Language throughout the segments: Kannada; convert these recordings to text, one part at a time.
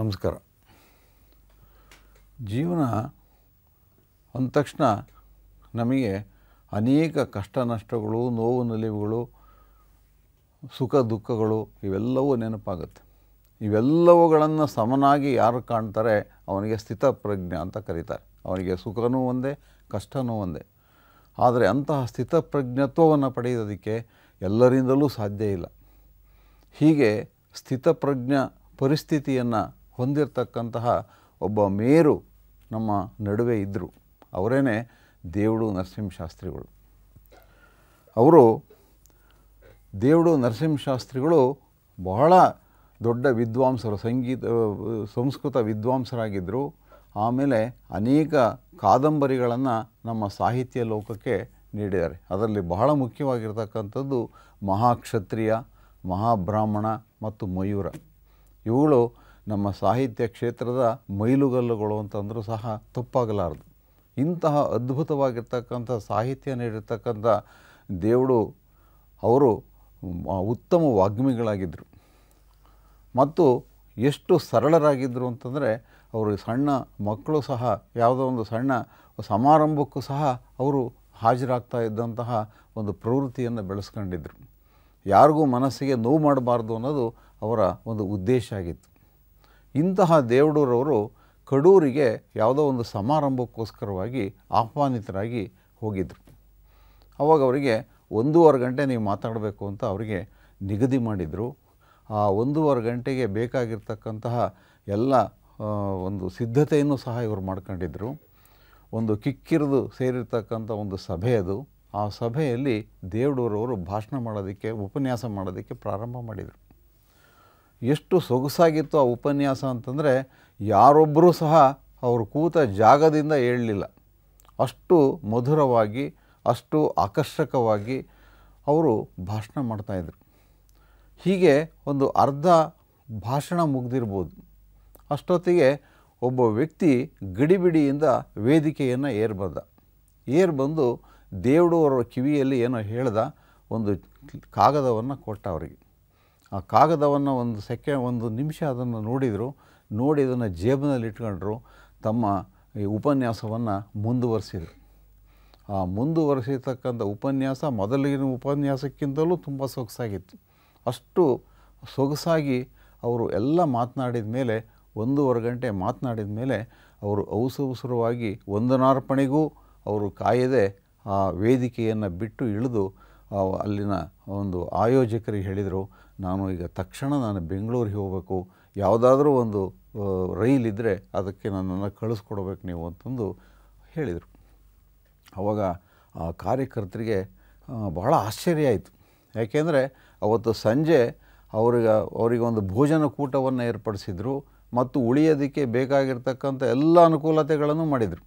ನಮಸ್ಕಾರ ಜೀವನ ಅಂದ ತಕ್ಷಣ ನಮಗೆ ಅನೇಕ ಕಷ್ಟ ನಷ್ಟಗಳು ನೋವು ನಲಿವುಗಳು ಸುಖ ದುಃಖಗಳು ಇವೆಲ್ಲವೂ ನೆನಪಾಗುತ್ತೆ ಇವೆಲ್ಲವುಗಳನ್ನು ಸಮನಾಗಿ ಯಾರು ಕಾಣ್ತಾರೆ ಅವನಿಗೆ ಸ್ಥಿತಪ್ರಜ್ಞ ಅಂತ ಕರೀತಾರೆ ಅವನಿಗೆ ಸುಖನೂ ಒಂದೇ ಕಷ್ಟನೂ ಒಂದೇ ಆದರೆ ಅಂತಹ ಸ್ಥಿತಪ್ರಜ್ಞತ್ವವನ್ನು ಪಡೆಯೋದಕ್ಕೆ ಎಲ್ಲರಿಂದಲೂ ಸಾಧ್ಯ ಇಲ್ಲ ಹೀಗೆ ಸ್ಥಿತಪ್ರಜ್ಞ ಪರಿಸ್ಥಿತಿಯನ್ನು ಹೊಂದಿರತಕ್ಕಂತಹ ಒಬ್ಬ ಮೇರು ನಮ್ಮ ನಡುವೆ ಇದ್ದರು ಅವರೇನೆ ದೇವಡು ನರಸಿಂಹಶಾಸ್ತ್ರಿಗಳು ಅವರು ದೇವಡು ನರಸಿಂಹಶಾಸ್ತ್ರಿಗಳು ಬಹಳ ದೊಡ್ಡ ವಿದ್ವಾಂಸರು ಸಂಗೀತ ಸಂಸ್ಕೃತ ವಿದ್ವಾಂಸರಾಗಿದ್ದರು ಆಮೇಲೆ ಅನೇಕ ಕಾದಂಬರಿಗಳನ್ನು ನಮ್ಮ ಸಾಹಿತ್ಯ ಲೋಕಕ್ಕೆ ನೀಡಿದ್ದಾರೆ ಅದರಲ್ಲಿ ಬಹಳ ಮುಖ್ಯವಾಗಿರ್ತಕ್ಕಂಥದ್ದು ಮಹಾಕ್ಷತ್ರಿಯ ಮಹಾಬ್ರಾಹ್ಮಣ ಮತ್ತು ಮಯೂರ ಇವುಗಳು ನಮ್ಮ ಸಾಹಿತ್ಯ ಕ್ಷೇತ್ರದ ಮೈಲುಗಲ್ಲುಗಳು ಅಂತಂದರೂ ಸಹ ತಪ್ಪಾಗಲಾರದು ಇಂತಹ ಅದ್ಭುತವಾಗಿರ್ತಕ್ಕಂಥ ಸಾಹಿತ್ಯ ನೀಡಿರ್ತಕ್ಕಂಥ ದೇವಡು ಅವರು ಉತ್ತಮ ವಾಗ್ಮಿಗಳಾಗಿದ್ದರು ಮತ್ತು ಎಷ್ಟು ಸರಳರಾಗಿದ್ದರು ಅಂತಂದರೆ ಅವರು ಸಣ್ಣ ಮಕ್ಕಳು ಸಹ ಯಾವುದೋ ಒಂದು ಸಣ್ಣ ಸಮಾರಂಭಕ್ಕೂ ಸಹ ಅವರು ಹಾಜರಾಗ್ತಾ ಇದ್ದಂತಹ ಒಂದು ಪ್ರವೃತ್ತಿಯನ್ನು ಬೆಳೆಸ್ಕೊಂಡಿದ್ದರು ಯಾರಿಗೂ ಮನಸ್ಸಿಗೆ ನೋವು ಮಾಡಬಾರ್ದು ಅನ್ನೋದು ಅವರ ಒಂದು ಉದ್ದೇಶ ಆಗಿತ್ತು ಇಂತಹ ದೇವಡೂರವರು ಕಡೂರಿಗೆ ಯಾವುದೋ ಒಂದು ಸಮಾರಂಭಕ್ಕೋಸ್ಕರವಾಗಿ ಆಹ್ವಾನಿತರಾಗಿ ಹೋಗಿದ್ದರು ಅವಾಗ ಅವರಿಗೆ ಒಂದೂವರೆ ಗಂಟೆ ನೀವು ಮಾತಾಡಬೇಕು ಅಂತ ಅವರಿಗೆ ನಿಗದಿ ಮಾಡಿದರು ಆ ಒಂದೂವರೆ ಗಂಟೆಗೆ ಬೇಕಾಗಿರ್ತಕ್ಕಂತಹ ಎಲ್ಲ ಒಂದು ಸಿದ್ಧತೆಯನ್ನು ಸಹ ಇವರು ಮಾಡ್ಕೊಂಡಿದ್ದರು ಒಂದು ಕಿಕ್ಕಿರಿದು ಸೇರಿರ್ತಕ್ಕಂಥ ಒಂದು ಸಭೆ ಅದು ಆ ಸಭೆಯಲ್ಲಿ ದೇವಡೂರವರು ಭಾಷಣ ಮಾಡೋದಕ್ಕೆ ಉಪನ್ಯಾಸ ಮಾಡೋದಕ್ಕೆ ಪ್ರಾರಂಭ ಮಾಡಿದರು ಎಷ್ಟು ಸೊಗಸಾಗಿತ್ತು ಆ ಉಪನ್ಯಾಸ ಅಂತಂದರೆ ಯಾರೊಬ್ಬರೂ ಸಹ ಅವರು ಕೂತ ಜಾಗದಿಂದ ಹೇಳಲಿಲ್ಲ ಅಷ್ಟು ಮಧುರವಾಗಿ ಅಷ್ಟು ಆಕರ್ಷಕವಾಗಿ ಅವರು ಭಾಷಣ ಮಾಡ್ತಾಯಿದ್ರು ಹೀಗೆ ಒಂದು ಅರ್ಧ ಭಾಷಣ ಮುಗ್ದಿರ್ಬೋದು ಅಷ್ಟೊತ್ತಿಗೆ ಒಬ್ಬ ವ್ಯಕ್ತಿ ಗಡಿಬಿಡಿಯಿಂದ ವೇದಿಕೆಯನ್ನು ಏರ್ಬಂದ ಏರ್ಬಂದು ಅವರ ಕಿವಿಯಲ್ಲಿ ಏನೋ ಹೇಳ್ದ ಒಂದು ಕಾಗದವನ್ನು ಕೊಟ್ಟ ಅವರಿಗೆ ಆ ಕಾಗದವನ್ನು ಒಂದು ಸೆಕೆ ಒಂದು ನಿಮಿಷ ಅದನ್ನು ನೋಡಿದರು ನೋಡಿ ಅದನ್ನು ಜೇಬಿನಲ್ಲಿ ಇಟ್ಕೊಂಡ್ರು ತಮ್ಮ ಈ ಉಪನ್ಯಾಸವನ್ನು ಮುಂದುವರಿಸಿದರು ಆ ಮುಂದುವರಿಸಿರ್ತಕ್ಕಂಥ ಉಪನ್ಯಾಸ ಮೊದಲಿನ ಉಪನ್ಯಾಸಕ್ಕಿಂತಲೂ ತುಂಬ ಸೊಗಸಾಗಿತ್ತು ಅಷ್ಟು ಸೊಗಸಾಗಿ ಅವರು ಎಲ್ಲ ಮಾತನಾಡಿದ ಮೇಲೆ ಒಂದೂವರೆ ಗಂಟೆ ಮಾತನಾಡಿದ ಮೇಲೆ ಅವರು ಅವಸರವಾಗಿ ಒಂದನಾರ್ಪಣೆಗೂ ಅವರು ಕಾಯದೆ ಆ ವೇದಿಕೆಯನ್ನು ಬಿಟ್ಟು ಇಳಿದು ಅಲ್ಲಿನ ಒಂದು ಆಯೋಜಕರಿಗೆ ಹೇಳಿದರು ನಾನು ಈಗ ತಕ್ಷಣ ನಾನು ಬೆಂಗಳೂರಿಗೆ ಹೋಗಬೇಕು ಯಾವುದಾದ್ರೂ ಒಂದು ರೈಲಿದ್ದರೆ ಅದಕ್ಕೆ ನನ್ನನ್ನು ಕಳಿಸ್ಕೊಡ್ಬೇಕು ನೀವು ಅಂತಂದು ಹೇಳಿದರು ಆವಾಗ ಆ ಕಾರ್ಯಕರ್ತರಿಗೆ ಬಹಳ ಆಶ್ಚರ್ಯ ಆಯಿತು ಯಾಕೆಂದರೆ ಅವತ್ತು ಸಂಜೆ ಅವ್ರಿಗೆ ಅವರಿಗೆ ಒಂದು ಭೋಜನ ಕೂಟವನ್ನು ಏರ್ಪಡಿಸಿದರು ಮತ್ತು ಉಳಿಯೋದಕ್ಕೆ ಬೇಕಾಗಿರ್ತಕ್ಕಂಥ ಎಲ್ಲ ಅನುಕೂಲತೆಗಳನ್ನು ಮಾಡಿದರು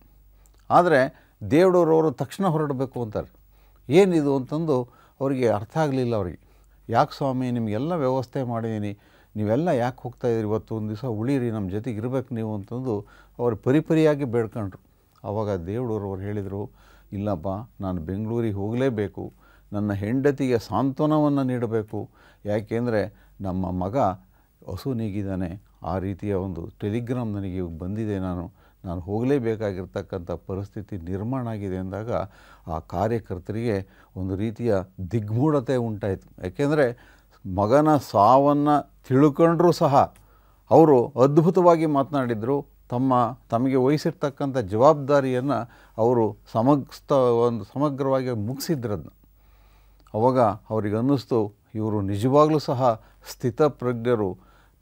ಆದರೆ ದೇವಡೂರವರು ತಕ್ಷಣ ಹೊರಡಬೇಕು ಅಂತಾರೆ ಏನಿದು ಅಂತಂದು ಅವರಿಗೆ ಅರ್ಥ ಆಗಲಿಲ್ಲ ಅವರಿಗೆ ಯಾಕೆ ಸ್ವಾಮಿ ನಿಮಗೆಲ್ಲ ವ್ಯವಸ್ಥೆ ಮಾಡಿದ್ದೀನಿ ನೀವೆಲ್ಲ ಯಾಕೆ ಹೋಗ್ತಾ ಇದ್ದೀರಿ ಇವತ್ತು ಒಂದು ದಿವಸ ಉಳಿರಿ ನಮ್ಮ ಜೊತೆಗೆ ಇರಬೇಕು ನೀವು ಅಂತಂದು ಅವರು ಪರಿಪರಿಯಾಗಿ ಬೇಡ್ಕೊಂಡ್ರು ಆವಾಗ ಅವ್ರು ಹೇಳಿದರು ಇಲ್ಲಪ್ಪ ನಾನು ಬೆಂಗಳೂರಿಗೆ ಹೋಗಲೇಬೇಕು ನನ್ನ ಹೆಂಡತಿಗೆ ಸಾಂತ್ವನವನ್ನು ನೀಡಬೇಕು ಯಾಕೆಂದರೆ ನಮ್ಮ ಮಗ ಹಸು ನೀಗಿದ್ದಾನೆ ಆ ರೀತಿಯ ಒಂದು ಟೆಲಿಗ್ರಾಮ್ ನನಗೆ ಬಂದಿದೆ ನಾನು ನಾನು ಹೋಗಲೇಬೇಕಾಗಿರ್ತಕ್ಕಂಥ ಪರಿಸ್ಥಿತಿ ನಿರ್ಮಾಣ ಆಗಿದೆ ಅಂದಾಗ ಆ ಕಾರ್ಯಕರ್ತರಿಗೆ ಒಂದು ರೀತಿಯ ದಿಗ್ಮೂಢತೆ ಉಂಟಾಯಿತು ಯಾಕೆಂದರೆ ಮಗನ ಸಾವನ್ನು ತಿಳ್ಕೊಂಡ್ರೂ ಸಹ ಅವರು ಅದ್ಭುತವಾಗಿ ಮಾತನಾಡಿದರು ತಮ್ಮ ತಮಗೆ ವಹಿಸಿರ್ತಕ್ಕಂಥ ಜವಾಬ್ದಾರಿಯನ್ನು ಅವರು ಸಮಗ್ರ ಒಂದು ಸಮಗ್ರವಾಗಿ ಮುಗಿಸಿದ್ರದ್ನ ಅವಾಗ ಅವರಿಗೆ ಅನ್ನಿಸ್ತು ಇವರು ನಿಜವಾಗ್ಲೂ ಸಹ ಸ್ಥಿತಪ್ರಜ್ಞರು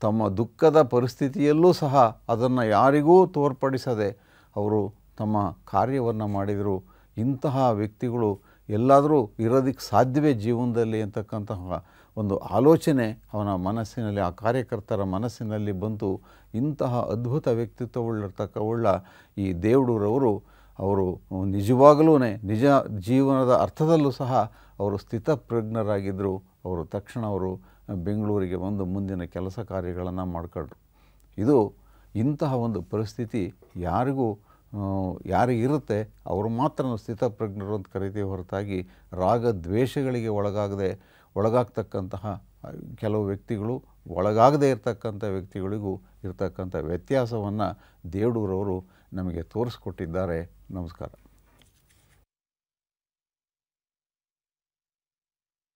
ತಮ್ಮ ದುಃಖದ ಪರಿಸ್ಥಿತಿಯಲ್ಲೂ ಸಹ ಅದನ್ನು ಯಾರಿಗೂ ತೋರ್ಪಡಿಸದೆ ಅವರು ತಮ್ಮ ಕಾರ್ಯವನ್ನು ಮಾಡಿದರು ಇಂತಹ ವ್ಯಕ್ತಿಗಳು ಎಲ್ಲಾದರೂ ಇರೋದಕ್ಕೆ ಸಾಧ್ಯವೇ ಜೀವನದಲ್ಲಿ ಅಂತಕ್ಕಂತಹ ಒಂದು ಆಲೋಚನೆ ಅವನ ಮನಸ್ಸಿನಲ್ಲಿ ಆ ಕಾರ್ಯಕರ್ತರ ಮನಸ್ಸಿನಲ್ಲಿ ಬಂತು ಇಂತಹ ಅದ್ಭುತ ವ್ಯಕ್ತಿತ್ವವುಳ್ಳಿರ್ತಕ್ಕವುಳ್ಳ ಈ ದೇವಡೂರವರು ಅವರು ನಿಜವಾಗಲೂ ನಿಜ ಜೀವನದ ಅರ್ಥದಲ್ಲೂ ಸಹ ಅವರು ಸ್ಥಿತಪ್ರಜ್ಞರಾಗಿದ್ದರು ಅವರು ತಕ್ಷಣ ಅವರು ಬೆಂಗಳೂರಿಗೆ ಬಂದು ಮುಂದಿನ ಕೆಲಸ ಕಾರ್ಯಗಳನ್ನು ಮಾಡ್ಕೊಂಡ್ರು ಇದು ಇಂತಹ ಒಂದು ಪರಿಸ್ಥಿತಿ ಯಾರಿಗೂ ಯಾರಿಗಿರುತ್ತೆ ಅವರು ಮಾತ್ರ ಸ್ಥಿತಪ್ರಜ್ಞರು ಅಂತ ಕರಿತೀವಿ ಹೊರತಾಗಿ ರಾಗ ದ್ವೇಷಗಳಿಗೆ ಒಳಗಾಗದೆ ಒಳಗಾಗ್ತಕ್ಕಂತಹ ಕೆಲವು ವ್ಯಕ್ತಿಗಳು ಒಳಗಾಗದೇ ಇರತಕ್ಕಂಥ ವ್ಯಕ್ತಿಗಳಿಗೂ ಇರತಕ್ಕಂಥ ವ್ಯತ್ಯಾಸವನ್ನು ದೇವಡೂರವರು ನಮಗೆ ತೋರಿಸ್ಕೊಟ್ಟಿದ್ದಾರೆ ನಮಸ್ಕಾರ